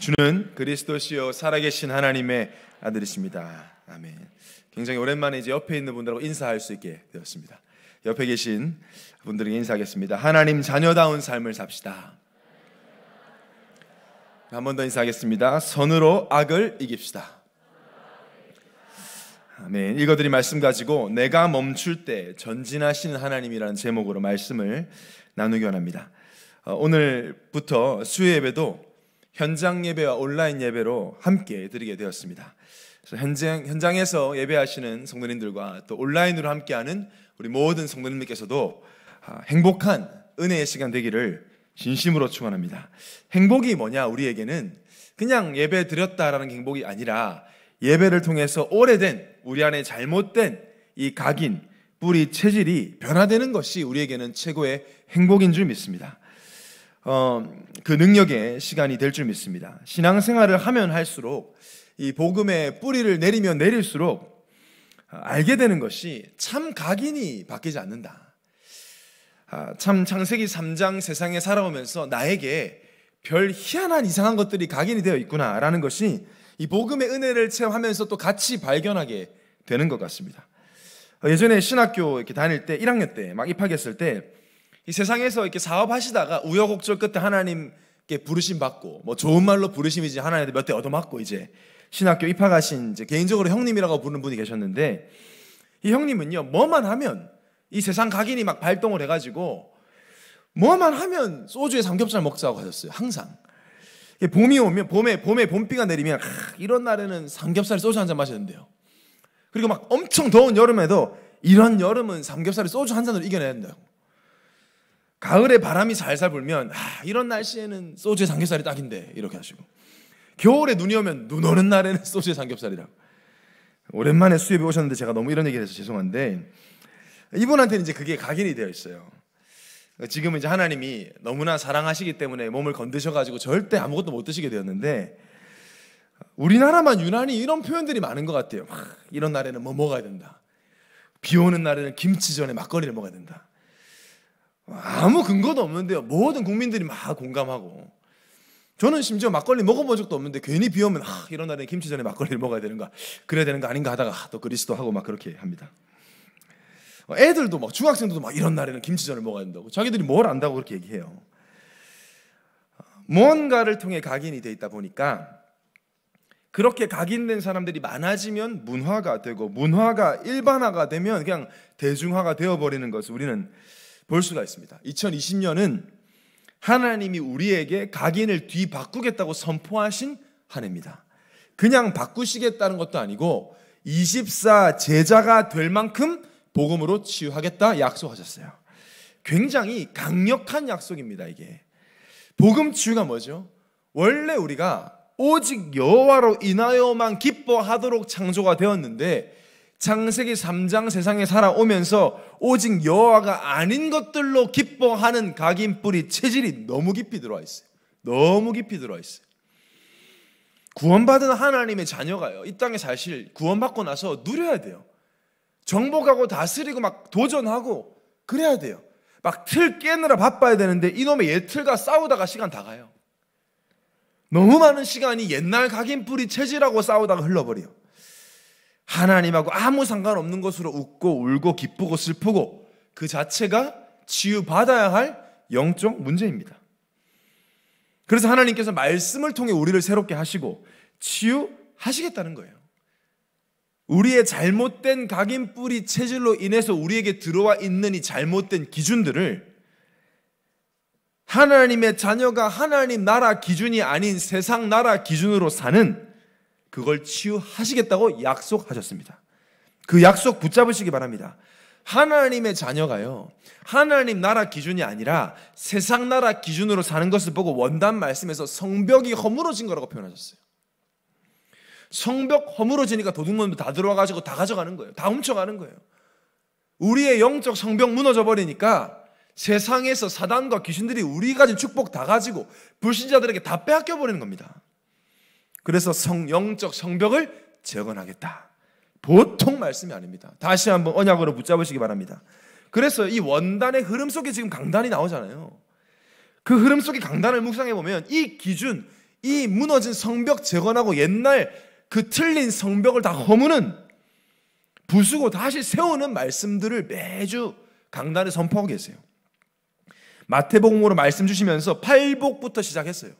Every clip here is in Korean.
주는 그리스도시요 살아계신 하나님의 아들이십니다. 아멘. 굉장히 오랜만에 이제 옆에 있는 분들하고 인사할 수 있게 되었습니다. 옆에 계신 분들에게 인사하겠습니다. 하나님 자녀다운 삶을 삽시다. 한 번 더 인사하겠습니다. 선으로 악을 이깁시다. 아멘. 읽어드린 말씀 가지고 내가 멈출 때 전진하시는 하나님이라는 제목으로 말씀을 나누기 원합니다. 어, 오늘부터 수요예배도 현장 예배와 온라인 예배로 함께 드리게 되었습니다. 현장, 현장에서 예배하시는 성도님들과 또 온라인으로 함께하는 우리 모든 성도님들께서도 아, 행복한 은혜의 시간 되기를 진심으로 축원합니다. 행복이 뭐냐 우리에게는 그냥 예배 드렸다라는 행복이 아니라 예배를 통해서 오래된 우리 안에 잘못된 이 각인 뿌리 체질이 변화되는 것이 우리에게는 최고의 행복인 줄 믿습니다. 어, 그 능력의 시간이 될 줄 믿습니다. 신앙생활을 하면 할수록 이 복음의 뿌리를 내리면 내릴수록 아, 알게 되는 것이 참 각인이 바뀌지 않는다. 아, 참 창세기 3장 세상에 살아오면서 나에게 별 희한한 이상한 것들이 각인이 되어 있구나라는 것이 이 복음의 은혜를 체험하면서 또 같이 발견하게 되는 것 같습니다. 예전에 신학교 이렇게 다닐 때 1학년 때 막 입학했을 때이 세상에서 이렇게 사업하시다가 우여곡절 끝에 하나님께 부르심 받고 뭐 좋은 말로 부르심이지 하나님한테 몇대 얻어맞고 이제 신학교 입학하신 이제 개인적으로 형님이라고 부르는 분이 계셨는데 이 형님은요 뭐만 하면 이 세상 각인이 막 발동을 해가지고 뭐만 하면 소주에 삼겹살 먹자고 하셨어요 항상 봄이 오면 봄에 봄에 봄비가 내리면 아, 이런 날에는 삼겹살 소주 한 잔마셨는데요 그리고 막 엄청 더운 여름에도 이런 여름은 삼겹살을 소주 한 잔으로 이겨내야 된다고 가을에 바람이 살살 불면 아, 이런 날씨에는 소주에 삼겹살이 딱인데 이렇게 하시고 겨울에 눈이 오면 눈 오는 날에는 소주에 삼겹살이라고 오랜만에 수입에 오셨는데 제가 너무 이런 얘기를 해서 죄송한데 이분한테는 이제 그게 각인이 되어 있어요. 지금은 이제 하나님이 너무나 사랑하시기 때문에 몸을 건드셔가지고 절대 아무것도 못 드시게 되었는데 우리나라만 유난히 이런 표현들이 많은 것 같아요. 막 이런 날에는 뭐 먹어야 된다. 비 오는 날에는 김치전에 막걸리를 먹어야 된다. 아무 근거도 없는데요. 모든 국민들이 막 공감하고. 저는 심지어 막걸리 먹어본 적도 없는데 괜히 비 오면 아, 이런 날에 김치 전에 막걸리를 먹어야 되는가 그래야 되는 거 아닌가 하다가 또 그리스도 하고 막 그렇게 합니다. 어, 애들도 막 중학생들도 막 이런 날에는 김치전을 먹어야 된다고 자기들이 뭘 안다고 그렇게 얘기해요. 뭔가를 어, 통해 각인이 돼 있다 보니까 그렇게 각인된 사람들이 많아지면 문화가 되고 문화가 일반화가 되면 그냥 대중화가 되어 버리는 것을 우리는 볼 수가 있습니다. 2020년은 하나님이 우리에게 각인을 뒤바꾸겠다고 선포하신 한 해입니다. 그냥 바꾸시겠다는 것도 아니고 24 제자가 될 만큼 복음으로 치유하겠다 약속하셨어요. 굉장히 강력한 약속입니다, 이게. 복음 치유가 뭐죠? 원래 우리가 오직 여호와로 인하여만 기뻐하도록 창조가 되었는데 창세기 3장 세상에 살아오면서 오직 여호와가 아닌 것들로 기뻐하는 각인 뿌리 체질이 너무 깊이 들어와 있어요. 너무 깊이 들어와 있어요. 구원받은 하나님의 자녀가요. 이 땅에 사실 구원받고 나서 누려야 돼요. 정복하고 다스리고 막 도전하고 그래야 돼요. 막 틀 깨느라 바빠야 되는데 이놈의 예틀과 싸우다가 시간 다 가요. 너무 많은 시간이 옛날 각인 뿌리 체질하고 싸우다가 흘러버려요. 하나님하고 아무 상관없는 것으로 웃고 울고 기쁘고 슬프고 그 자체가 치유받아야 할 영적 문제입니다. 그래서 하나님께서 말씀을 통해 우리를 새롭게 하시고 치유하시겠다는 거예요. 우리의 잘못된 각인 뿌리 체질로 인해서 우리에게 들어와 있는 이 잘못된 기준들을 하나님의 자녀가 하나님 나라 기준이 아닌 세상 나라 기준으로 사는 그걸 치유하시겠다고 약속하셨습니다. 그 약속 붙잡으시기 바랍니다. 하나님의 자녀가요, 하나님 나라 기준이 아니라 세상 나라 기준으로 사는 것을 보고 원단 말씀에서 성벽이 허물어진 거라고 표현하셨어요. 성벽 허물어지니까 도둑놈들 다 들어와가지고 다 가져가는 거예요. 다 훔쳐가는 거예요. 우리의 영적 성벽 무너져버리니까 세상에서 사단과 귀신들이 우리 가진 축복 다 가지고 불신자들에게 다 빼앗겨버리는 겁니다. 그래서 성, 영적 성벽을 재건하겠다. 보통 말씀이 아닙니다. 다시 한번 언약으로 붙잡으시기 바랍니다. 그래서 이 원단의 흐름 속에 지금 강단이 나오잖아요. 그 흐름 속에 강단을 묵상해 보면 이 기준, 이 무너진 성벽 재건하고 옛날 그 틀린 성벽을 다 허무는 부수고 다시 세우는 말씀들을 매주 강단에 선포하고 계세요. 마태복음으로 말씀 주시면서 팔복부터 시작했어요.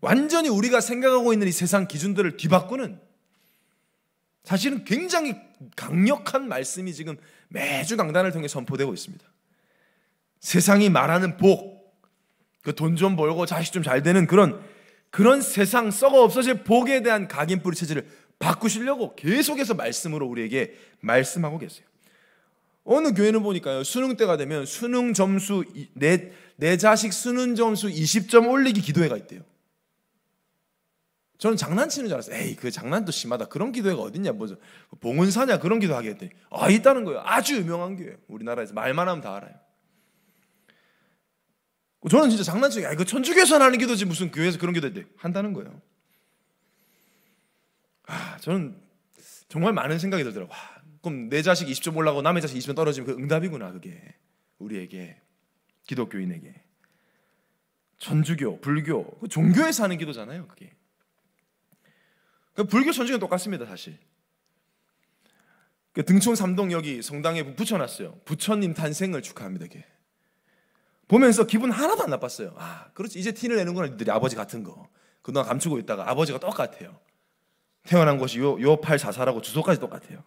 완전히 우리가 생각하고 있는 이 세상 기준들을 뒤바꾸는 사실은 굉장히 강력한 말씀이 지금 매주 강단을 통해 선포되고 있습니다. 세상이 말하는 복, 그 돈 좀 벌고 자식 좀 잘 되는 그런 그런 세상 썩어 없어질 복에 대한 각인 뿌리 체질을 바꾸시려고 계속해서 말씀으로 우리에게 말씀하고 계세요. 어느 교회는 보니까요. 수능 때가 되면 수능 점수 내, 내 자식 수능 점수 20점 올리기 기도회가 있대요. 저는 장난치는 줄 알았어요. 에이, 그 장난도 심하다. 그런 기도회가 어딨냐, 뭐죠? 봉은사냐, 그런 기도 하겠더니, 아, 있다는 거예요. 아주 유명한 교회. 우리나라에서 말만 하면 다 알아요. 저는 진짜 장난치고, 야, 이거 천주교에서 하는 기도지, 무슨 교회에서 그런 기도인데. 한다는 거예요. 아, 저는 정말 많은 생각이 들더라고요. 와, 그럼 내 자식 20점 올라가고 남의 자식 20점 떨어지면 그 응답이구나, 그게. 우리에게. 기독교인에게. 천주교, 불교, 그 종교에서 하는 기도잖아요, 그게. 그 불교 전쟁은 똑같습니다, 사실. 그 등촌 삼동 여기 성당에 붙여놨어요. 부처님 탄생을 축하합니다, 이게. 보면서 기분 하나도 안 나빴어요. 아, 그렇지. 이제 티를 내는구나, 니들이 아버지 같은 거. 그동안 감추고 있다가 아버지가 똑같아요. 태어난 곳이 요, 요 844라고 주소까지 똑같아요.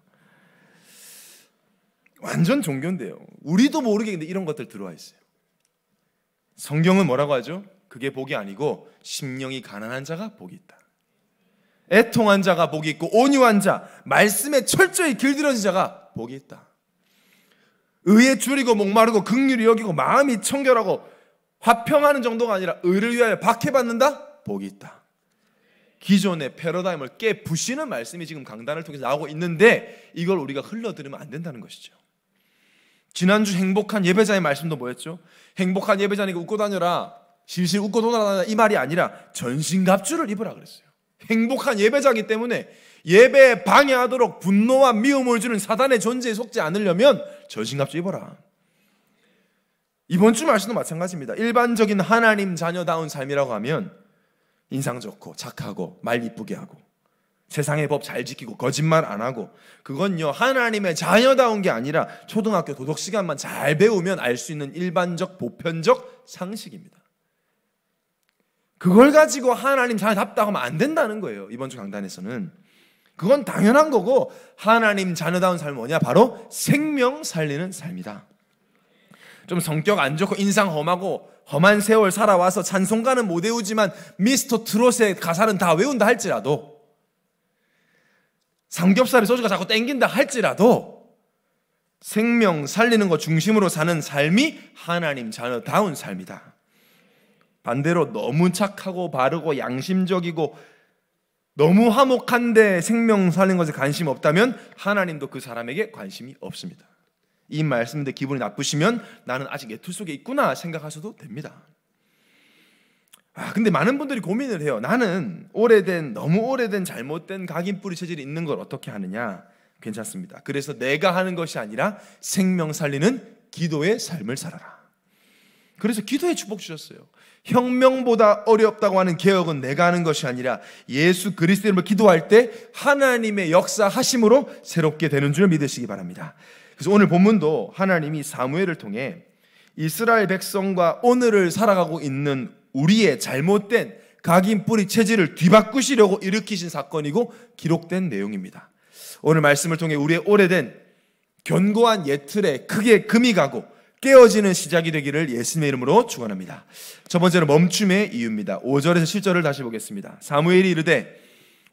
완전 종교인데요. 우리도 모르게 근데 이런 것들 들어와 있어요. 성경은 뭐라고 하죠? 그게 복이 아니고 심령이 가난한 자가 복이 있다. 애통한 자가 복이 있고 온유한 자, 말씀에 철저히 길들여진 자가 복이 있다. 의에 줄이고 목마르고 극률이 여기고 마음이 청결하고 화평하는 정도가 아니라 의를 위하여 박해받는다? 복이 있다. 기존의 패러다임을 깨부시는 말씀이 지금 강단을 통해서 나오고 있는데 이걸 우리가 흘러들으면 안 된다는 것이죠. 지난주 행복한 예배자의 말씀도 뭐였죠? 행복한 예배자니까 웃고 다녀라. 실실 웃고 돌아다녀라. 이 말이 아니라 전신갑주를 입으라 그랬어요. 행복한 예배자기 이 때문에 예배에 방해하도록 분노와 미움을 주는 사단의 존재에 속지 않으려면 전신갑주 입어라. 이번 주 말씀도 마찬가지입니다. 일반적인 하나님 자녀다운 삶이라고 하면 인상 좋고 착하고 말 이쁘게 하고 세상의 법 잘 지키고 거짓말 안 하고 그건요 하나님의 자녀다운 게 아니라 초등학교 도덕 시간만 잘 배우면 알 수 있는 일반적 보편적 상식입니다. 그걸 가지고 하나님 자녀 답다고 하면 안 된다는 거예요. 이번 주 강단에서는. 그건 당연한 거고 하나님 자녀다운 삶은 뭐냐? 바로 생명 살리는 삶이다. 좀 성격 안 좋고 인상 험하고 험한 세월 살아와서 찬송가는 못 외우지만 미스터 트롯의 가사는 다 외운다 할지라도 삼겹살에 소주가 자꾸 땡긴다 할지라도 생명 살리는 거 중심으로 사는 삶이 하나님 자녀다운 삶이다. 반대로 너무 착하고 바르고 양심적이고 너무 화목한데 생명 사는 것에 관심 없다면 하나님도 그 사람에게 관심이 없습니다. 이 말씀인데 기분이 나쁘시면 나는 아직 애툴 속에 있구나 생각하셔도 됩니다. 아, 근데 많은 분들이 고민을 해요. 나는 오래된, 너무 오래된 잘못된 각인뿌리 체질이 있는 걸 어떻게 하느냐? 괜찮습니다. 그래서 내가 하는 것이 아니라 생명 살리는 기도의 삶을 살아라. 그래서 기도의 축복 주셨어요. 혁명보다 어렵다고 하는 개혁은 내가 하는 것이 아니라 예수 그리스도 이름을 기도할 때 하나님의 역사하심으로 새롭게 되는 줄 믿으시기 바랍니다. 그래서 오늘 본문도 하나님이 사무엘을 통해 이스라엘 백성과 오늘을 살아가고 있는 우리의 잘못된 각인 뿌리 체질을 뒤바꾸시려고 일으키신 사건이고 기록된 내용입니다. 오늘 말씀을 통해 우리의 오래된 견고한 예틀에 크게 금이 가고 깨어지는 시작이 되기를 예수님의 이름으로 축원합니다. 첫 번째는 멈춤의 이유입니다. 5절에서 7절을 다시 보겠습니다. 사무엘이 이르되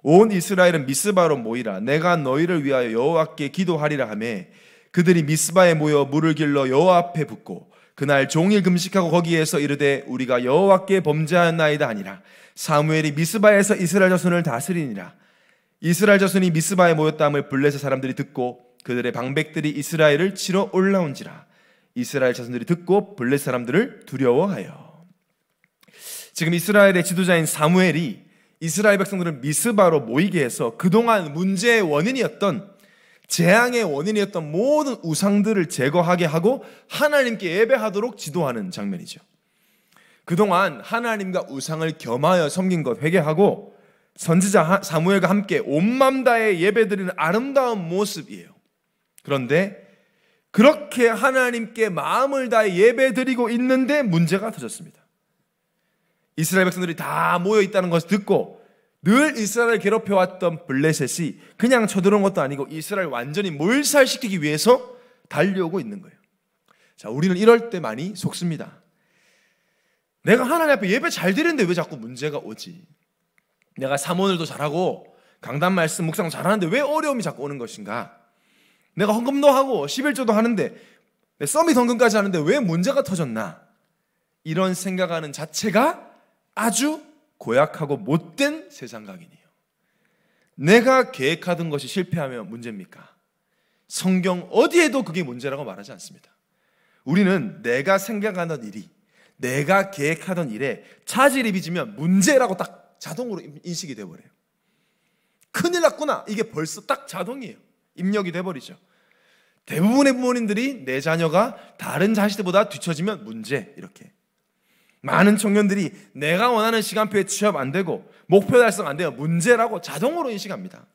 온 이스라엘은 미스바로 모이라 내가 너희를 위하여 여호와께 기도하리라 하매 그들이 미스바에 모여 물을 길러 여호와 앞에 붓고 그날 종일 금식하고 거기에서 이르되 우리가 여호와께 범죄하였나이다 아니라 사무엘이 미스바에서 이스라엘 자손을 다스리니라 이스라엘 자손이 미스바에 모였다함을 블레셋 사람들이 듣고 그들의 방백들이 이스라엘을 치러 올라온지라 이스라엘 자손들이 듣고 블렛 사람들을 두려워하여 지금 이스라엘의 지도자인 사무엘이 이스라엘 백성들을 미스바로 모이게 해서 그동안 문제의 원인이었던 재앙의 원인이었던 모든 우상들을 제거하게 하고 하나님께 예배하도록 지도하는 장면이죠. 그동안 하나님과 우상을 겸하여 섬긴 것 회개하고 선지자 사무엘과 함께 온맘 다해 예배드리는 아름다운 모습이에요. 그런데 그렇게 하나님께 마음을 다해 예배드리고 있는데 문제가 터졌습니다. 이스라엘 백성들이 다 모여 있다는 것을 듣고 늘 이스라엘 을 괴롭혀왔던 블레셋이 그냥 쳐들어온 것도 아니고 이스라엘 완전히 몰살시키기 위해서 달려오고 있는 거예요. 자, 우리는 이럴 때 많이 속습니다. 내가 하나님 앞에 예배 잘 드리는데 왜 자꾸 문제가 오지? 내가 사모늘도 잘하고 강단 말씀 묵상 잘하는데 왜 어려움이 자꾸 오는 것인가? 내가 헌금도 하고 11조도 하는데 썸이 헌금까지 하는데 왜 문제가 터졌나? 이런 생각하는 자체가 아주 고약하고 못된 세상각이니요. 내가 계획하던 것이 실패하면 문제입니까? 성경 어디에도 그게 문제라고 말하지 않습니다. 우리는 내가 생각하던 일이 내가 계획하던 일에 차질이 빚으면 문제라고 딱 자동으로 인식이 돼버려요. 큰일 났구나. 이게 벌써 딱 자동이에요. 입력이 돼버리죠. 대부분의 부모님들이 내 자녀가 다른 자식들보다 뒤처지면 문제 이렇게 많은 청년들이 내가 원하는 시간표에 취업 안 되고 목표 달성 안 되면 문제라고 자동으로 인식합니다.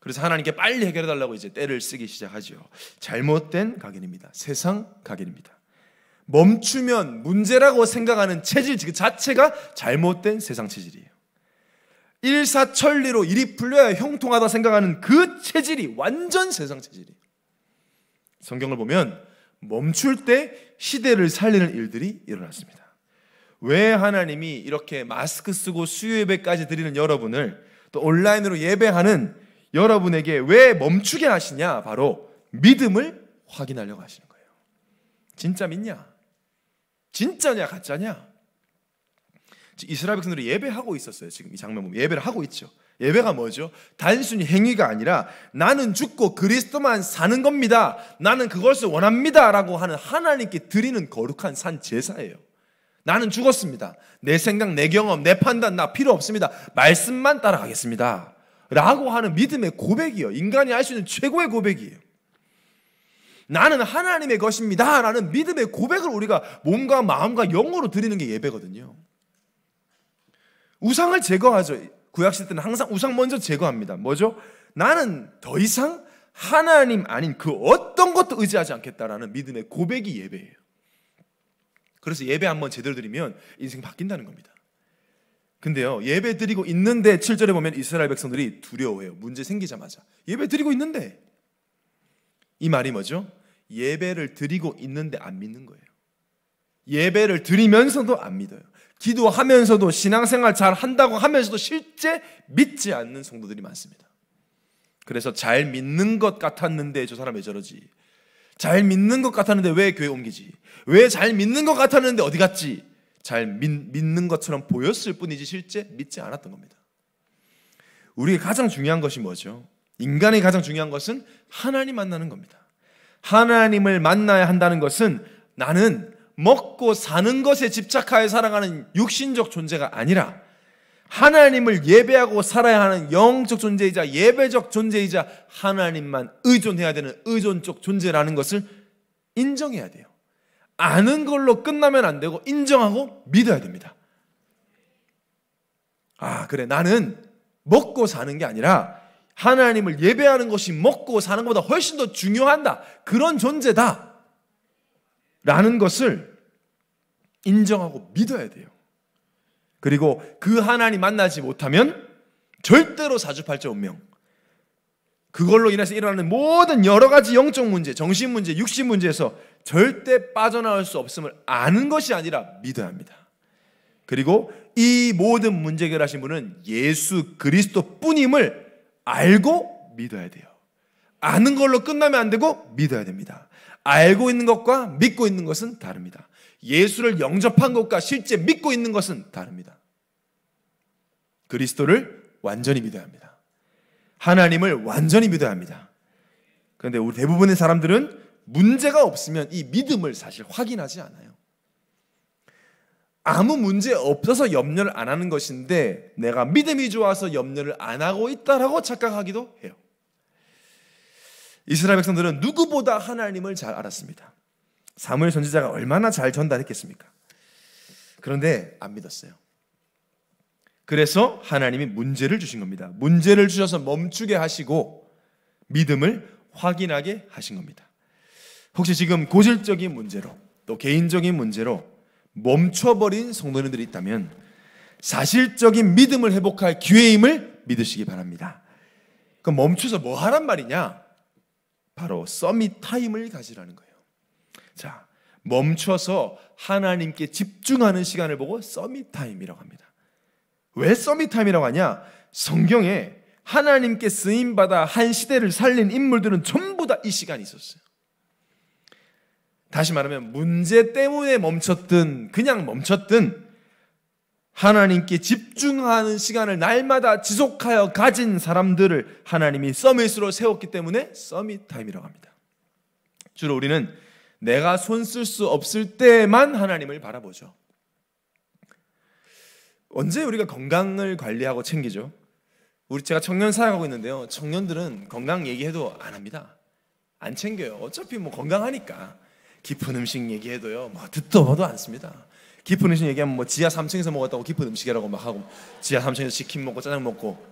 그래서 하나님께 빨리 해결해 달라고 이제 때를 쓰기 시작하죠. 잘못된 각인입니다. 세상 각인입니다. 멈추면 문제라고 생각하는 체질 그 자체가 잘못된 세상 체질이에요. 일사천리로 일이 풀려야 형통하다 생각하는 그 체질이 완전 세상 체질이. 성경을 보면 멈출 때 시대를 살리는 일들이 일어났습니다. 왜 하나님이 이렇게 마스크 쓰고 수요 예배까지 드리는 여러분을 또 온라인으로 예배하는 여러분에게 왜 멈추게 하시냐? 바로 믿음을 확인하려고 하시는 거예요. 진짜 믿냐? 진짜냐 가짜냐? 이스라엘 백성들이 예배하고 있었어요. 지금 이 장면 보면 예배를 하고 있죠. 예배가 뭐죠? 단순히 행위가 아니라 나는 죽고 그리스도만 사는 겁니다. 나는 그것을 원합니다라고 하는 하나님께 드리는 거룩한 산 제사예요. 나는 죽었습니다. 내 생각, 내 경험, 내 판단 나 필요 없습니다. 말씀만 따라가겠습니다. 라고 하는 믿음의 고백이요. 인간이 할 수 있는 최고의 고백이에요. 나는 하나님의 것입니다. 라는 믿음의 고백을 우리가 몸과 마음과 영으로 드리는 게 예배거든요. 우상을 제거하죠. 구약시대는 항상 우상 먼저 제거합니다. 뭐죠? 나는 더 이상 하나님 아닌 그 어떤 것도 의지하지 않겠다라는 믿음의 고백이 예배예요. 그래서 예배 한번 제대로 드리면 인생 바뀐다는 겁니다. 근데요, 예배 드리고 있는데 7절에 보면 이스라엘 백성들이 두려워해요. 문제 생기자마자. 예배 드리고 있는데. 이 말이 뭐죠? 예배를 드리고 있는데 안 믿는 거예요. 예배를 드리면서도 안 믿어요. 기도하면서도 신앙생활 잘 한다고 하면서도 실제 믿지 않는 성도들이 많습니다. 그래서 잘 믿는 것 같았는데 저 사람 왜 저러지? 잘 믿는 것 같았는데 왜 교회 옮기지? 왜 잘 믿는 것 같았는데 어디 갔지? 잘 믿, 믿는 것처럼 보였을 뿐이지 실제 믿지 않았던 겁니다. 우리의 가장 중요한 것이 뭐죠? 인간의 가장 중요한 것은 하나님 만나는 겁니다. 하나님을 만나야 한다는 것은 나는 먹고 사는 것에 집착하여 살아가는 육신적 존재가 아니라 하나님을 예배하고 살아야 하는 영적 존재이자 예배적 존재이자 하나님만 의존해야 되는 의존적 존재라는 것을 인정해야 돼요. 아는 걸로 끝나면 안 되고 인정하고 믿어야 됩니다. 아, 그래. 나는 먹고 사는 게 아니라 하나님을 예배하는 것이 먹고 사는 것보다 훨씬 더 중요한다. 그런 존재다. 라는 것을 인정하고 믿어야 돼요. 그리고 그 하나님 만나지 못하면 절대로 사주팔자 운명. 그걸로 인해서 일어나는 모든 여러 가지 영적 문제, 정신 문제, 육신 문제에서 절대 빠져나올 수 없음을 아는 것이 아니라 믿어야 합니다. 그리고 이 모든 문제 해결하신 분은 예수 그리스도 뿐임을 알고 믿어야 돼요. 아는 걸로 끝나면 안 되고 믿어야 됩니다. 알고 있는 것과 믿고 있는 것은 다릅니다. 예수를 영접한 것과 실제 믿고 있는 것은 다릅니다. 그리스도를 완전히 믿어야 합니다. 하나님을 완전히 믿어야 합니다. 그런데 우리 대부분의 사람들은 문제가 없으면 이 믿음을 사실 확인하지 않아요. 아무 문제 없어서 염려를 안 하는 것인데 내가 믿음이 좋아서 염려를 안 하고 있다라고 착각하기도 해요. 이스라엘 백성들은 누구보다 하나님을 잘 알았습니다. 사무엘 선지자가 얼마나 잘 전달했겠습니까? 그런데 안 믿었어요. 그래서 하나님이 문제를 주신 겁니다. 문제를 주셔서 멈추게 하시고 믿음을 확인하게 하신 겁니다. 혹시 지금 고질적인 문제로 또 개인적인 문제로 멈춰버린 성도님들이 있다면 사실적인 믿음을 회복할 기회임을 믿으시기 바랍니다. 그럼 멈춰서 뭐 하란 말이냐? 바로 서밋 타임을 가지라는 거예요. 자, 멈춰서 하나님께 집중하는 시간을 보고 서밋 타임이라고 합니다. 왜 서밋 타임이라고 하냐? 성경에 하나님께 쓰임 받아 한 시대를 살린 인물들은 전부 다 이 시간이 있었어요. 다시 말하면 문제 때문에 멈췄든 그냥 멈췄든 하나님께 집중하는 시간을 날마다 지속하여 가진 사람들을 하나님이 서밋으로 세웠기 때문에 서밋 타임이라고 합니다. 주로 우리는 내가 손 쓸 수 없을 때만 하나님을 바라보죠. 언제 우리가 건강을 관리하고 챙기죠? 우리 제가 청년 사역하고 있는데요. 청년들은 건강 얘기해도 안 합니다. 안 챙겨요. 어차피 뭐 건강하니까. 깊은 음식 얘기해도요. 뭐 듣도 봐도 않습니다. 깊은 음식 얘기하면 뭐 지하 3층에서 먹었다고 깊은 음식이라고 막 하고 지하 3층에서 치킨 먹고 짜장 먹고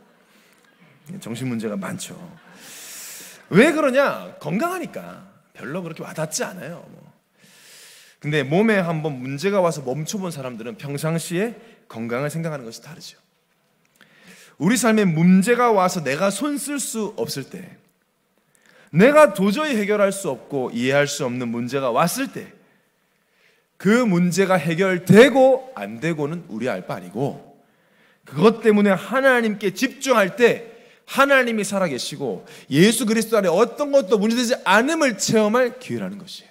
정신 문제가 많죠. 왜 그러냐? 건강하니까 별로 그렇게 와닿지 않아요. 뭐. 근데 몸에 한번 문제가 와서 멈춰본 사람들은 평상시에 건강을 생각하는 것이 다르죠. 우리 삶에 문제가 와서 내가 손 쓸 수 없을 때, 내가 도저히 해결할 수 없고 이해할 수 없는 문제가 왔을 때, 그 문제가 해결되고 안 되고는 우리 알 바 아니고 그것 때문에 하나님께 집중할 때 하나님이 살아계시고 예수 그리스도 안에 어떤 것도 문제되지 않음을 체험할 기회라는 것이에요.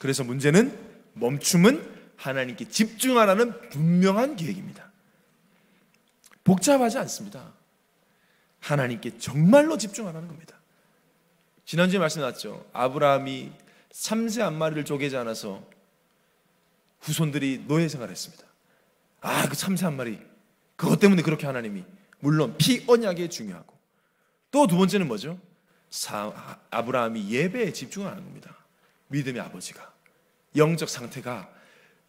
그래서 문제는 멈춤은 하나님께 집중하라는 분명한 계획입니다. 복잡하지 않습니다. 하나님께 정말로 집중하라는 겁니다. 지난주에 말씀 나왔죠. 아브라함이 3세 앞 마리를 쪼개지 않아서 후손들이 노예 생활했습니다. 아, 그 참새 한 마리. 그것 때문에 그렇게 하나님이 물론 피 언약이 중요하고 또 두 번째는 뭐죠? 사, 아브라함이 예배에 집중하는 겁니다. 믿음의 아버지가 영적 상태가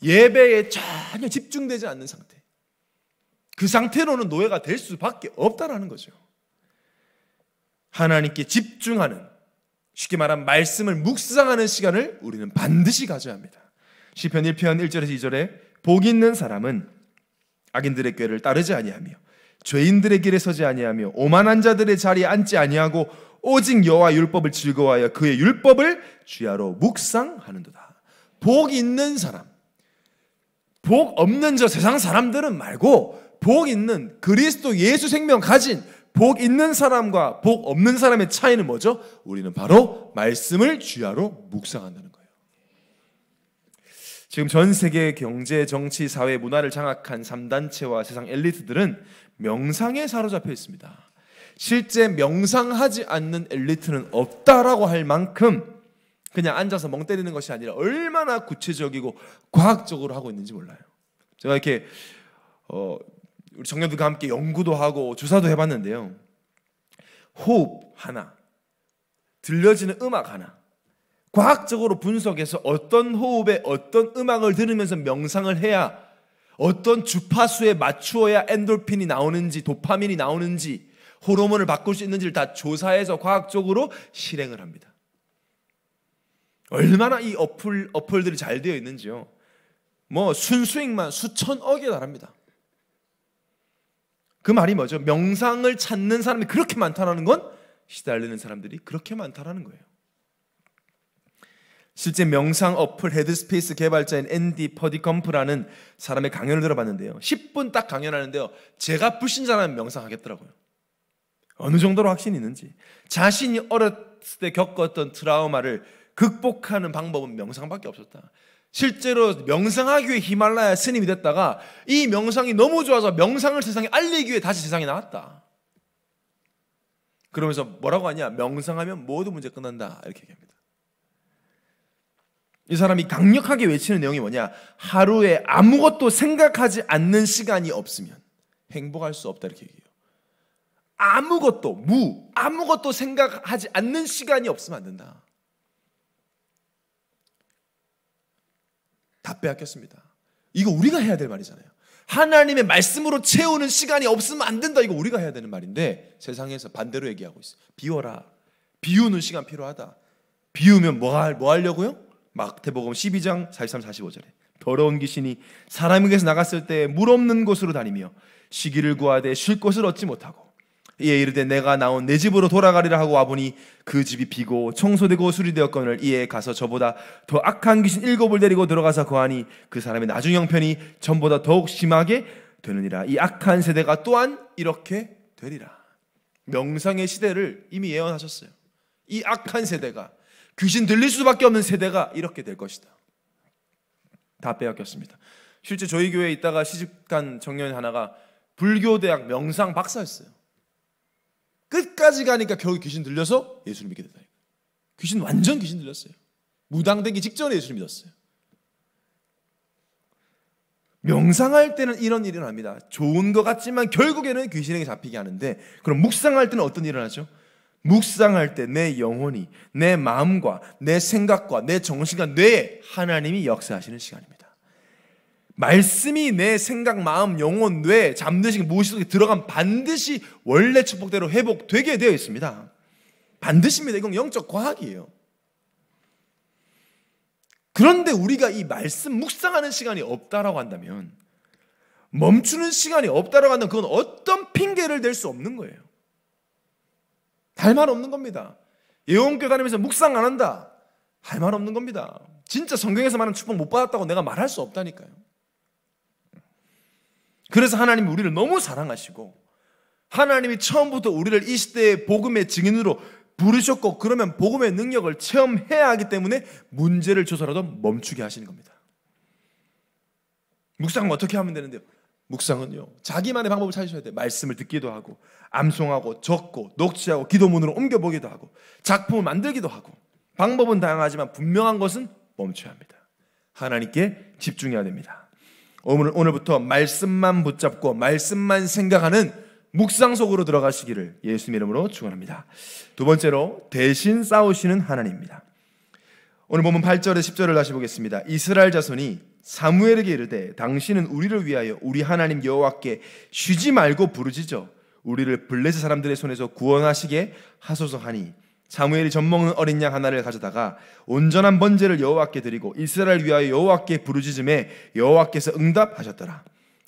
예배에 전혀 집중되지 않는 상태. 그 상태로는 노예가 될 수밖에 없다라는 거죠. 하나님께 집중하는 쉽게 말하면 말씀을 묵상하는 시간을 우리는 반드시 가져야 합니다. 시편 1편 1절에서 2절에 복 있는 사람은 악인들의 꾀를 따르지 아니하며 죄인들의 길에 서지 아니하며 오만한 자들의 자리에 앉지 아니하고 오직 여호와 율법을 즐거워하여 그의 율법을 주야로 묵상하는도다. 복 있는 사람. 복 없는 저 세상 사람들은 말고 복 있는 그리스도 예수 생명 가진 복 있는 사람과 복 없는 사람의 차이는 뭐죠? 우리는 바로 말씀을 주야로 묵상한다는 거예요. 지금 전 세계 경제, 정치, 사회, 문화를 장악한 3단체와 세상 엘리트들은 명상에 사로잡혀 있습니다. 실제 명상하지 않는 엘리트는 없다라고 할 만큼 그냥 앉아서 멍 때리는 것이 아니라 얼마나 구체적이고 과학적으로 하고 있는지 몰라요. 제가 이렇게 어, 우리 청년들과 함께 연구도 하고 조사도 해봤는데요. 호흡 하나, 들려지는 음악 하나, 과학적으로 분석해서 어떤 호흡에 어떤 음악을 들으면서 명상을 해야 어떤 주파수에 맞추어야 엔돌핀이 나오는지 도파민이 나오는지 호르몬을 바꿀 수 있는지를 다 조사해서 과학적으로 실행을 합니다. 얼마나 이 어플 어플들이 잘 되어 있는지요. 뭐 순수익만 수천억에 달합니다. 그 말이 뭐죠? 명상을 찾는 사람이 그렇게 많다라는 건 시달리는 사람들이 그렇게 많다라는 거예요. 실제 명상 어플 헤드스페이스 개발자인 앤디 퍼디컴프라는 사람의 강연을 들어봤는데요. 10분 딱 강연하는데요. 제가 불신자라면 명상하겠더라고요. 어느 정도로 확신이 있는지. 자신이 어렸을 때 겪었던 트라우마를 극복하는 방법은 명상밖에 없었다. 실제로 명상하기 위해 히말라야 스님이 됐다가 이 명상이 너무 좋아서 명상을 세상에 알리기 위해 다시 세상에 나왔다. 그러면서 뭐라고 하냐? 명상하면 모든 문제 끝난다. 이렇게 얘기합니다. 이 사람이 강력하게 외치는 내용이 뭐냐? 하루에 아무것도 생각하지 않는 시간이 없으면 행복할 수 없다 이렇게 얘기해요. 아무것도 무 아무것도 생각하지 않는 시간이 없으면 안 된다. 다 빼앗겼습니다. 이거 우리가 해야 될 말이잖아요. 하나님의 말씀으로 채우는 시간이 없으면 안 된다. 이거 우리가 해야 되는 말인데 세상에서 반대로 얘기하고 있어 비워라. 비우는 시간 필요하다. 비우면 뭐, 할, 뭐 하려고요? 마태복음 12장 43, 45절에 더러운 귀신이 사람에게서 나갔을 때 물 없는 곳으로 다니며 시기를 구하되 쉴 곳을 얻지 못하고 이에 이르되 내가 나온 내 집으로 돌아가리라 하고 와보니 그 집이 비고 청소되고 수리되었거늘 이에 가서 저보다 더 악한 귀신 일곱을 데리고 들어가서 거하니 그 사람의 나중 형편이 전보다 더욱 심하게 되느니라 이 악한 세대가 또한 이렇게 되리라 명상의 시대를 이미 예언하셨어요 이 악한 세대가 귀신 들릴 수밖에 없는 세대가 이렇게 될 것이다. 다 빼앗겼습니다. 실제 저희 교회에 있다가 시집간 청년 하나가 불교대학 명상 박사였어요. 끝까지 가니까 겨우 귀신 들려서 예수를 믿게 됐다. 귀신 완전 귀신 들렸어요. 무당되기 직전에 예수를 믿었어요. 명상할 때는 이런 일이 일어납니다. 좋은 것 같지만 결국에는 귀신에게 잡히게 하는데 그럼 묵상할 때는 어떤 일이 일어나죠? 묵상할 때 내 영혼이, 내 마음과 내 생각과 내 정신과 뇌에 하나님이 역사하시는 시간입니다. 말씀이 내 생각, 마음, 영혼, 뇌, 잠드신 무엇이 그 속에 들어간 반드시 원래 축복대로 회복되게 되어 있습니다. 반드시입니다. 이건 영적 과학이에요. 그런데 우리가 이 말씀 묵상하는 시간이 없다라고 한다면 멈추는 시간이 없다라고 한다면 그건 어떤 핑계를 댈 수 없는 거예요. 할말 없는 겁니다. 예원교 다니면서 묵상 안 한다. 할 말 없는 겁니다. 진짜 성경에서 말하는 축복 못 받았다고 내가 말할 수 없다니까요. 그래서 하나님이 우리를 너무 사랑하시고 하나님이 처음부터 우리를 이 시대의 복음의 증인으로 부르셨고 그러면 복음의 능력을 체험해야 하기 때문에 문제를 조사라도 멈추게 하시는 겁니다. 묵상은 어떻게 하면 되는데요? 묵상은요. 자기만의 방법을 찾으셔야 돼. 요 말씀을 듣기도 하고 암송하고 적고 녹취하고 기도문으로 옮겨 보기도 하고 작품을 만들기도 하고 방법은 다양하지만 분명한 것은 멈춰야 합니다. 하나님께 집중해야 됩니다. 오늘 오늘부터 말씀만 붙잡고 말씀만 생각하는 묵상 속으로 들어가시기를 예수님 이름으로 축원합니다. 두 번째로 대신 싸우시는 하나님입니다. 오늘 보면 8절에 10절을 다시 보겠습니다. 이스라엘 자손이 사무엘에게 이르되 당신은 우리를 위하여 우리 하나님 여호와께 쉬지 말고 부르짖어 우리를 블레셋 사람들의 손에서 구원하시게 하소서 하니 사무엘이 젖먹는 어린 양 하나를 가져다가 온전한 번제를 여호와께 드리고 이스라엘 위하여 여호와께 부르짖음에 여호와께서 응답하셨더라.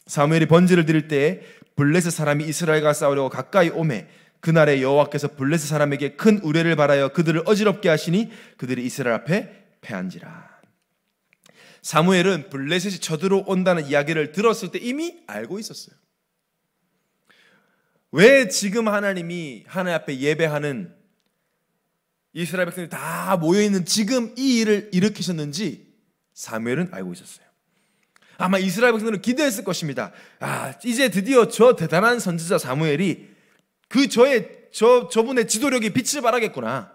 사무엘이 번제를 드릴 때에 블레셋 사람이 이스라엘과 싸우려고 가까이 오매 그날에 여호와께서 블레셋 사람에게 큰 우레를 바라여 그들을 어지럽게 하시니 그들이 이스라엘 앞에 패한지라. 사무엘은 블레셋이 쳐들어온다는 이야기를 들었을 때 이미 알고 있었어요. 왜 지금 하나님이 하나님 앞에 예배하는 이스라엘 백성들이 다 모여있는 지금 이 일을 일으키셨는지 사무엘은 알고 있었어요. 아마 이스라엘 백성들은 기대했을 것입니다. 아, 이제 드디어 저 대단한 선지자 사무엘이 그 저의 저 저분의 지도력이 빛을 발하겠구나.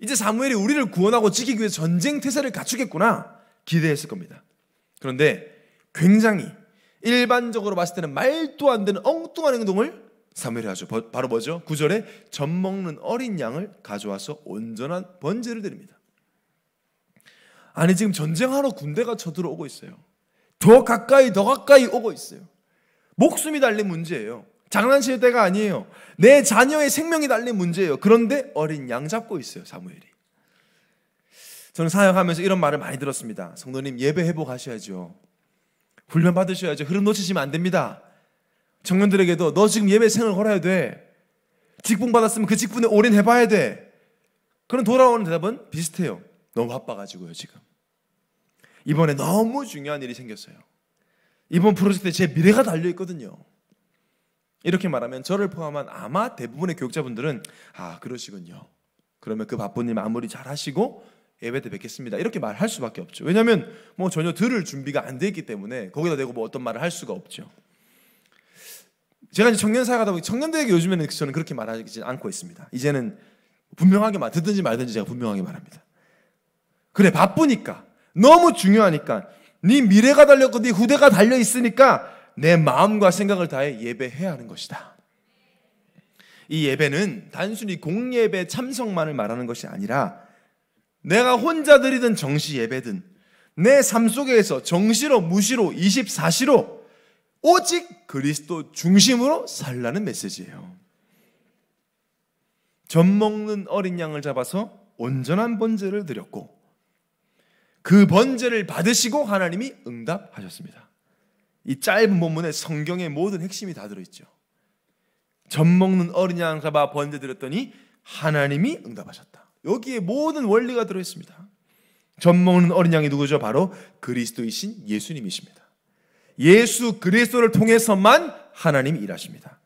이제 사무엘이 우리를 구원하고 지키기 위해 전쟁 태세를 갖추겠구나 기대했을 겁니다. 그런데 굉장히 일반적으로 봤을 때는 말도 안 되는 엉뚱한 행동을 사무엘이 하죠. 바로 뭐죠? 구절에젖 먹는 어린 양을 가져와서 온전한 번제를 드립니다. 아니 지금 전쟁하러 군대가 쳐들어오고 있어요. 더 가까이 더 가까이 오고 있어요. 목숨이 달린 문제예요. 장난칠 때가 아니에요. 내 자녀의 생명이 달린 문제예요. 그런데 어린 양 잡고 있어요, 사무엘이. 저는 사역하면서 이런 말을 많이 들었습니다. 성도님, 예배 회복하셔야죠. 훈련 받으셔야죠. 흐름 놓치시면 안 됩니다. 청년들에게도 너 지금 예배 생을 걸어야 돼. 직분 받았으면 그 직분에 올인해봐야 돼. 그런 돌아오는 대답은 비슷해요. 너무 바빠가지고요, 지금. 이번에 너무 중요한 일이 생겼어요. 이번 프로젝트에 제 미래가 달려있거든요. 이렇게 말하면 저를 포함한 아마 대부분의 교육자분들은 아 그러시군요. 그러면 그 바쁜 일 마무리 잘 하시고 예배 때 뵙겠습니다. 이렇게 말할 수밖에 없죠. 왜냐하면 뭐 전혀 들을 준비가 안돼 있기 때문에 거기다 대고 뭐 어떤 말을 할 수가 없죠. 제가 이제 청년 사역하다 보니 청년들에게 요즘에는 저는 그렇게 말하지 않고 있습니다. 이제는 분명하게 말 듣든지 말든지 제가 분명하게 말합니다. 그래 바쁘니까 너무 중요하니까 네 미래가 달렸고 네 후대가 달려 있으니까 내 마음과 생각을 다해 예배해야 하는 것이다. 이 예배는 단순히 공예배 참석만을 말하는 것이 아니라 내가 혼자 드리든 정시 예배든 내 삶 속에서 정시로 무시로 24시로 오직 그리스도 중심으로 살라는 메시지예요. 젖 먹는 어린 양을 잡아서 온전한 번제를 드렸고 그 번제를 받으시고 하나님이 응답하셨습니다. 이 짧은 본문에 성경의 모든 핵심이 다 들어있죠. 젖 먹는 어린 양 잡아 번제 드렸더니 하나님이 응답하셨다. 여기에 모든 원리가 들어있습니다. 젖 먹는 어린 양이 누구죠? 바로 그리스도이신 예수님이십니다. 예수 그리스도를 통해서만 하나님이 일하십니다.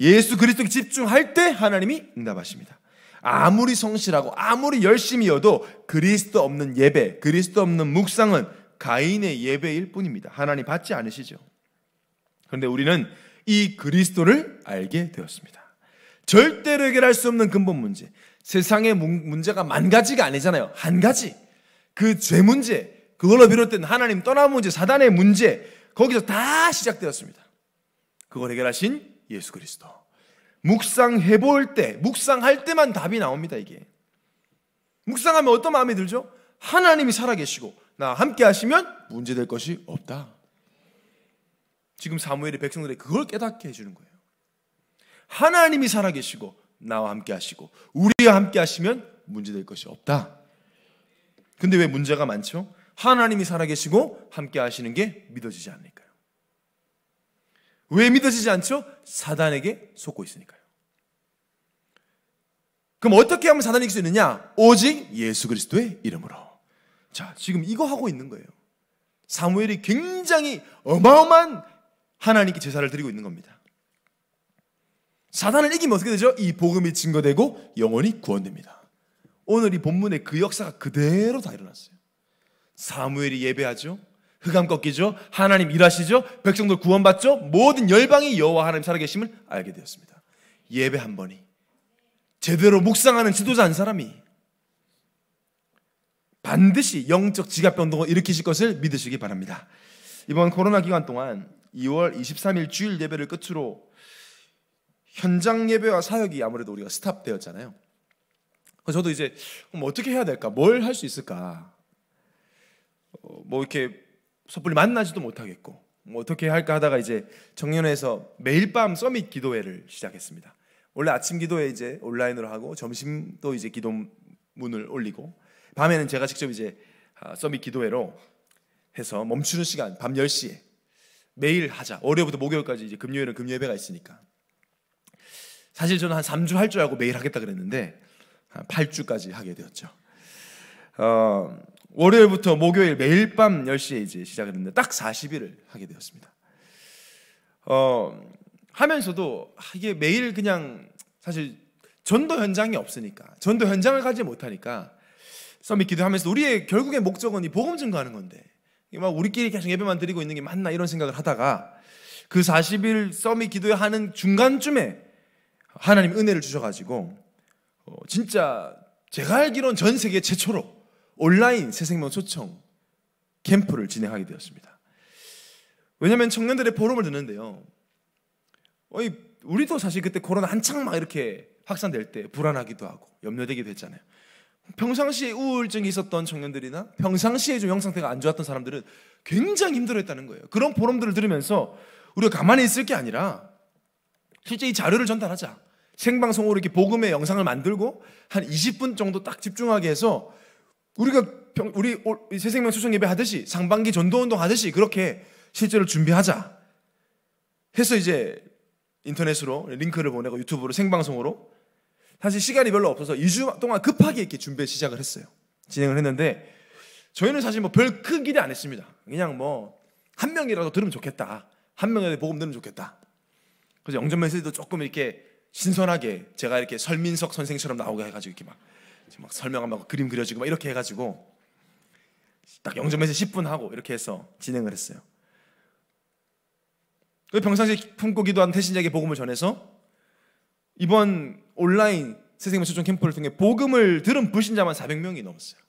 예수 그리스도에 집중할 때 하나님이 응답하십니다. 아무리 성실하고 아무리 열심이어도 그리스도 없는 예배, 그리스도 없는 묵상은 가인의 예배일 뿐입니다. 하나님 받지 않으시죠. 그런데 우리는 이 그리스도를 알게 되었습니다. 절대로 해결할 수 없는 근본 문제. 세상의 문제가 만 가지가 아니잖아요. 한 가지. 그 죄 문제, 그걸로 비롯된 하나님 떠난 문제, 사단의 문제, 거기서 다 시작되었습니다. 그걸 해결하신 예수 그리스도. 묵상해 볼 때, 묵상할 때만 답이 나옵니다, 이게. 묵상하면 어떤 마음이 들죠? 하나님이 살아계시고, 나 함께 하시면 문제될 것이 없다. 지금 사무엘이 백성들에게 그걸 깨닫게 해주는 거예요. 하나님이 살아계시고 나와 함께 하시고 우리와 함께 하시면 문제될 것이 없다. 근데 왜 문제가 많죠? 하나님이 살아계시고 함께 하시는 게 믿어지지 않을까요왜 믿어지지 않죠? 사단에게 속고 있으니까요. 그럼 어떻게 하면 사단이 이길 수 있느냐? 오직 예수 그리스도의 이름으로. 자, 지금 이거 하고 있는 거예요. 사무엘이 굉장히 어마어마한 하나님께 제사를 드리고 있는 겁니다. 사단을 이기면 어떻게 되죠? 이 복음이 증거되고 영원히 구원됩니다. 오늘 이 본문의 그 역사가 그대로 다 일어났어요. 사무엘이 예배하죠. 흑암 꺾이죠. 하나님 일하시죠. 백성들 구원받죠. 모든 열방이 여호와 하나님 살아계심을 알게 되었습니다. 예배 한 번이 제대로 묵상하는 지도자 한 사람이 반드시 영적 지각 변동을 일으키실 것을 믿으시기 바랍니다. 이번 코로나 기간 동안 2월 23일 주일 예배를 끝으로 현장 예배와 사역이 아무래도 우리가 스탑되었잖아요. 저도 이제 어떻게 해야 될까? 뭘 할 수 있을까? 어, 뭐 이렇게 섣불리 만나지도 못하겠고 뭐 어떻게 할까 하다가 이제 정년회에서 매일 밤 서밋 기도회를 시작했습니다. 원래 아침 기도회 이제 온라인으로 하고 점심도 이제 기도문을 올리고 밤에는 제가 직접 이제 아, 서밋 기도회로 해서 멈추는 시간 밤 10시에 매일 하자. 월요일부터 목요일까지 이제 금요일은 금요예배가 있으니까. 사실 저는 한 3주 할 줄 알고 매일 하겠다 그랬는데 한 8주까지 하게 되었죠. 어, 월요일부터 목요일 매일 밤 10시에 이제 시작 했는데 딱 40일을 하게 되었습니다. 어, 하면서도 이게 매일 그냥 사실 전도 현장이 없으니까 전도 현장을 가지 못하니까 썸이 기도하면서 우리의 결국의 목적은 이 복음 증거하는 건데 막 우리끼리 계속 예배만 드리고 있는 게 맞나 이런 생각을 하다가 그 40일 썸이 기도하는 중간쯤에 하나님 은혜를 주셔가지고 어, 진짜 제가 알기론 전 세계 최초로 온라인 새생명 초청 캠프를 진행하게 되었습니다. 왜냐하면 청년들의 포럼을 듣는데요. 우리도 사실 그때 코로나 한창 막 이렇게 확산될 때 불안하기도 하고 염려되기도 했잖아요. 평상시에 우울증이 있었던 청년들이나 평상시에 좀영 상태가 안 좋았던 사람들은 굉장히 힘들어했다는 거예요. 그런 보름들을 들으면서 우리가 가만히 있을 게 아니라 실제 이 자료를 전달하자. 생방송으로 이렇게 복음의 영상을 만들고 한 20분 정도 딱 집중하게 해서 우리가 평, 우리 새생명 초청 예배 하듯이 상반기 전도 운동 하듯이 그렇게 실제로 준비하자. 해서 이제 인터넷으로 링크를 보내고 유튜브로 생방송으로 사실 시간이 별로 없어서 2주 동안 급하게 이렇게 준비 시작을 했어요. 진행을 했는데 저희는 사실 뭐 별 큰 기대 안 했습니다. 그냥 뭐 한 명이라도 들으면 좋겠다. 한 명이라도 복음 들으면 좋겠다. 그래서 영전 메시지도 조금 이렇게 신선하게 제가 이렇게 설민석 선생처럼 나오게 해가지고 이렇게 막, 막 설명하고 그림 그려지고 막 이렇게 해가지고 딱 영전 메시지 10분 하고 이렇게 해서 진행을 했어요. 그 평상시에 품고 기도한 태신자에게 복음을 전해서 이번 온라인 세상명 최종 캠프를 통해 복음을 들은 불신자만 400명이 넘었어요.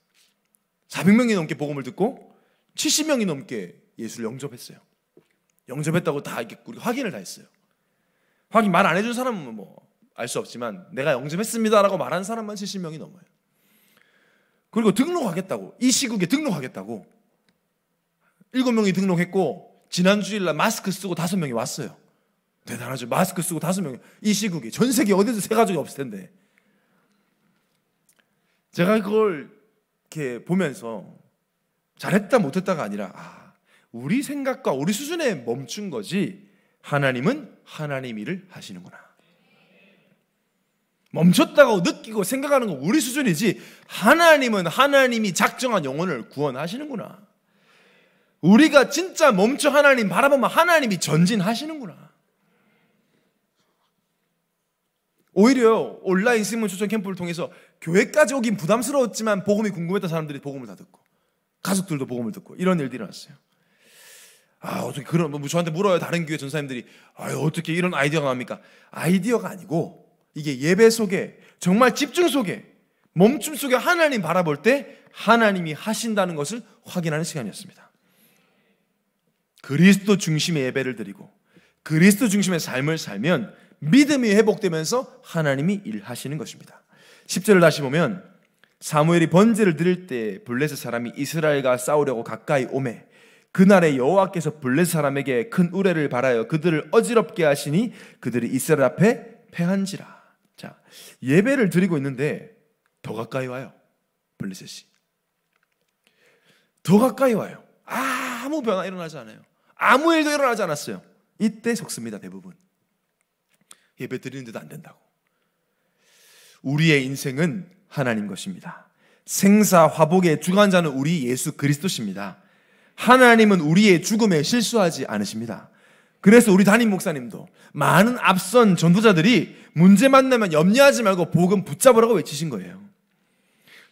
400명이 넘게 복음을 듣고 70명이 넘게 예수를 영접했어요. 영접했다고 다 이렇게 우리 확인을 다 했어요. 확인 말 안 해준 사람은 뭐 알 수 없지만 내가 영접했습니다라고 말한 사람만 70명이 넘어요. 그리고 등록하겠다고 이 시국에 등록하겠다고 7명이 등록했고 지난 주일날 마스크 쓰고 5명이 왔어요. 대단하죠. 마스크 쓰고 다섯 명. 이 시국에 전 세계 어디서 세 가족이 없을 텐데. 제가 그걸 이렇게 보면서 잘했다 못했다가 아니라 아, 우리 생각과 우리 수준에 멈춘 거지. 하나님은 하나님 일을 하시는구나. 멈췄다고 느끼고 생각하는 건 우리 수준이지. 하나님은 하나님이 작정한 영혼을 구원하시는구나. 우리가 진짜 멈춰 하나님 바라보면 하나님이 전진하시는구나. 오히려 온라인 신문 추천 캠프를 통해서 교회까지 오긴 부담스러웠지만 복음이 궁금했던 사람들이 복음을 다 듣고 가족들도 복음을 듣고 이런 일들이 일어났어요. 아 어떻게 그런 뭐 저한테 물어요 다른 교회 전사님들이 아 어떻게 이런 아이디어가 나옵니까? 아이디어가 아니고 이게 예배 속에 정말 집중 속에 멈춤 속에 하나님 바라볼 때 하나님이 하신다는 것을 확인하는 시간이었습니다. 그리스도 중심의 예배를 드리고 그리스도 중심의 삶을 살면 믿음이 회복되면서 하나님이 일하시는 것입니다. 10절을 다시 보면 사무엘이 번제를 드릴 때 블레셋 사람이 이스라엘과 싸우려고 가까이 오매 그날에 여호와께서 블레셋 사람에게 큰 우레를 바라여 그들을 어지럽게 하시니 그들이 이스라엘 앞에 패한지라. 자, 예배를 드리고 있는데 더 가까이 와요. 블레셋이. 더 가까이 와요. 아무 변화 일어나지 않아요. 아무 일도 일어나지 않았어요. 이때 속습니다, 대부분. 예배 드리는데도 안 된다고. 우리의 인생은 하나님 것입니다. 생사 화복의 주관자는 우리 예수 그리스도십니다. 하나님은 우리의 죽음에 실수하지 않으십니다. 그래서 우리 담임 목사님도 많은 앞선 전도자들이 문제 만나면 염려하지 말고 복음 붙잡으라고 외치신 거예요.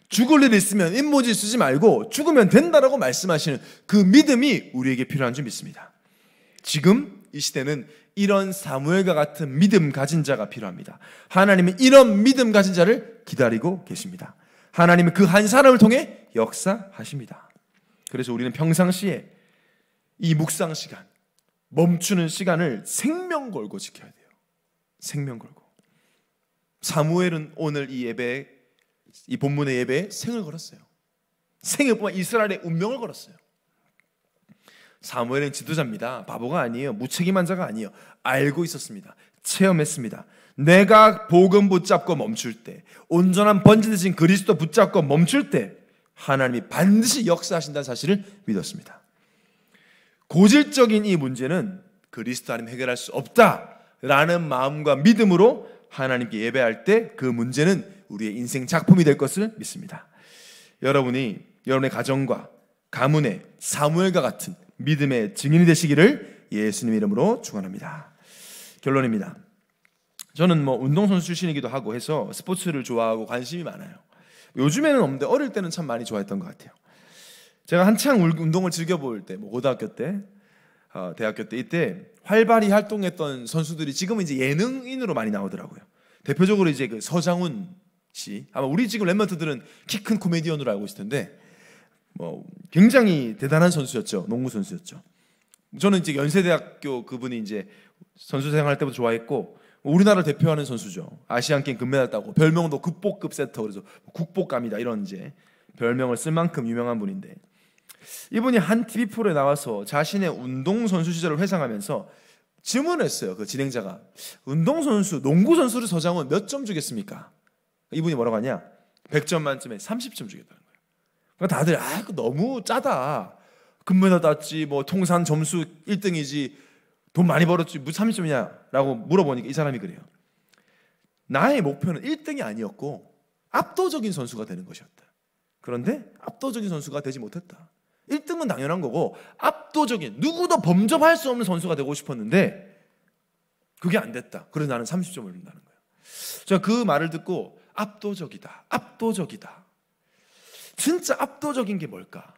죽을 일 있으면 인모지 쓰지 말고 죽으면 된다라고 말씀하시는 그 믿음이 우리에게 필요한 줄 믿습니다. 지금 이 시대는 이런 사무엘과 같은 믿음 가진 자가 필요합니다. 하나님은 이런 믿음 가진 자를 기다리고 계십니다. 하나님은 그 한 사람을 통해 역사하십니다. 그래서 우리는 평상시에 이 묵상 시간, 멈추는 시간을 생명 걸고 지켜야 돼요. 생명 걸고. 사무엘은 오늘 이 예배, 이 본문의 예배에 생을 걸었어요. 생일뿐만 이스라엘의 운명을 걸었어요. 사무엘은 지도자입니다. 바보가 아니에요. 무책임한 자가 아니에요. 알고 있었습니다. 체험했습니다. 내가 복음 붙잡고 멈출 때, 온전한 번지대신 그리스도 붙잡고 멈출 때, 하나님이 반드시 역사하신다는 사실을 믿었습니다. 고질적인 이 문제는 그리스도 아니면 해결할 수 없다라는 마음과 믿음으로 하나님께 예배할 때 그 문제는 우리의 인생 작품이 될 것을 믿습니다. 여러분이 여러분의 가정과 가문의 사무엘과 같은 믿음의 증인이 되시기를 예수님 이름으로 축원합니다. 결론입니다. 저는 뭐 운동선수 출신이기도 하고 해서 스포츠를 좋아하고 관심이 많아요. 요즘에는 없는데 어릴 때는 참 많이 좋아했던 것 같아요. 제가 한창 운동을 즐겨볼 때, 뭐 고등학교 때, 어, 대학교 때 이때 활발히 활동했던 선수들이 지금은 이제 예능인으로 많이 나오더라고요. 대표적으로 이제 그 서장훈 씨, 아마 우리 지금 랩먼트들은 키 큰 코미디언으로 알고 있을 텐데 뭐 굉장히 대단한 선수였죠. 농구 선수였죠. 저는 이제 연세대학교 그분이 이제 선수 생활 때부터 좋아했고 우리나라를 대표하는 선수죠. 아시안 게임 금메달 따고 별명도 국보급 세터 그래서 국보감이다 이런 이제 별명을 쓸 만큼 유명한 분인데 이분이 한 TV 프로에 나와서 자신의 운동 선수 시절을 회상하면서 질문했어요. 그 진행자가 운동 선수, 농구 선수를 서장훈 몇점 주겠습니까? 이분이 뭐라고 하냐? 100점 만점에 30점 주겠다. 그러니까 다들 아 너무 짜다. 금메달 땄지 뭐 통산 점수 1등이지 돈 많이 벌었지 무슨 30점이냐라고 물어보니까 이 사람이 그래요. 나의 목표는 1등이 아니었고 압도적인 선수가 되는 것이었다. 그런데 압도적인 선수가 되지 못했다. 1등은 당연한 거고 압도적인 누구도 범접할 수 없는 선수가 되고 싶었는데 그게 안 됐다. 그래서 나는 30점을 얻다는 거예요. 제가 그 말을 듣고 압도적이다. 압도적이다. 진짜 압도적인 게 뭘까?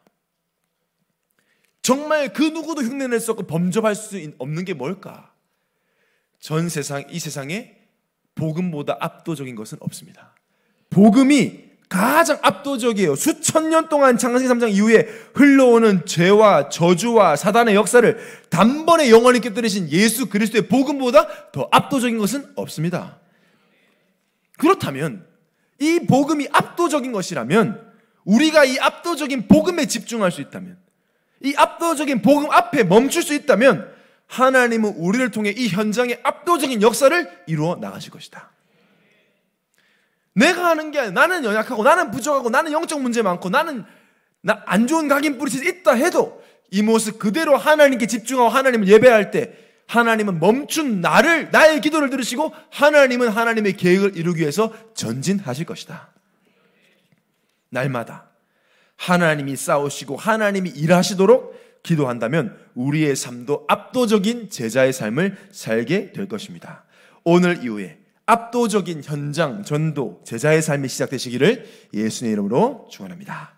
정말 그 누구도 흉내낼 수 없고 범접할 수 없는 게 뭘까? 전 세상 이 세상에 복음보다 압도적인 것은 없습니다. 복음이 가장 압도적이에요. 수천 년 동안 창세기 3장 이후에 흘러오는 죄와 저주와 사단의 역사를 단번에 영원히 깨뜨리신 예수 그리스도의 복음보다 더 압도적인 것은 없습니다. 그렇다면 이 복음이 압도적인 것이라면 우리가 이 압도적인 복음에 집중할 수 있다면, 이 압도적인 복음 앞에 멈출 수 있다면, 하나님은 우리를 통해 이 현장의 압도적인 역사를 이루어 나가실 것이다. 내가 하는 게 아니라 나는 연약하고 나는 부족하고 나는 영적 문제 많고 나는 나안 좋은 각인 뿌리이 있다 해도 이 모습 그대로 하나님께 집중하고 하나님을 예배할 때 하나님은 멈춘 나를 나의 기도를 들으시고 하나님은 하나님의 계획을 이루기 위해서 전진하실 것이다. 날마다 하나님이 싸우시고 하나님이 일하시도록 기도한다면 우리의 삶도 압도적인 제자의 삶을 살게 될 것입니다. 오늘 이후에 압도적인 현장 전도 제자의 삶이 시작되시기를 예수님의 이름으로 축원합니다.